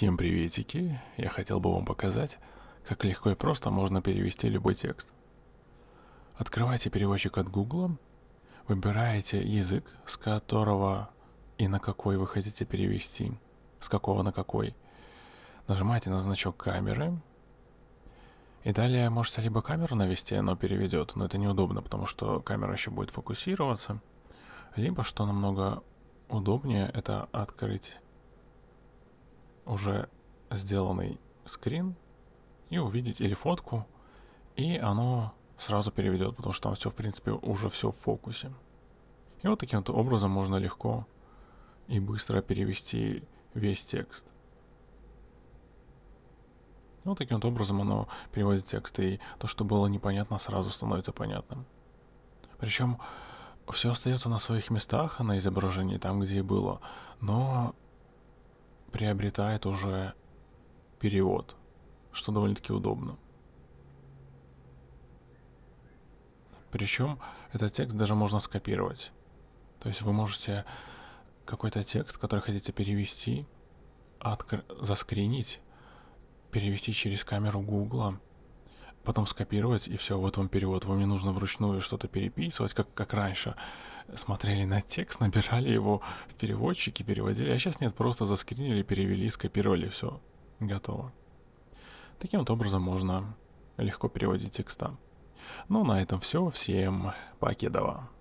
Всем приветики! Я хотел бы вам показать, как легко и просто можно перевести любой текст. Открывайте переводчик от Google, выбираете язык, с которого и на какой вы хотите перевести, с какого на какой. Нажимаете на значок камеры, и далее можете либо камеру навести, оно переведет, но это неудобно, потому что камера еще будет фокусироваться, либо, что намного удобнее, это открыть уже сделанный скрин и увидеть или фотку, и оно сразу переведет, потому что там все, в принципе, уже все в фокусе. И вот таким вот образом можно легко и быстро перевести весь текст. И вот таким вот образом оно переводит текст, и то, что было непонятно, сразу становится понятным. Причем все остается на своих местах на изображении, там, где и было, но приобретает уже перевод, что довольно-таки удобно. Причем этот текст даже можно скопировать. То есть вы можете какой-то текст, который хотите перевести, откр... заскринить, перевести через камеру Гугла потом скопировать, и все, вот вам перевод. Вам не нужно вручную что-то переписывать, как, как раньше. Смотрели на текст, набирали его в переводчике, переводили. А сейчас нет, просто заскринили, перевели, скопировали, все, готово. Таким вот образом можно легко переводить текста. Ну, на этом все. Всем покедова.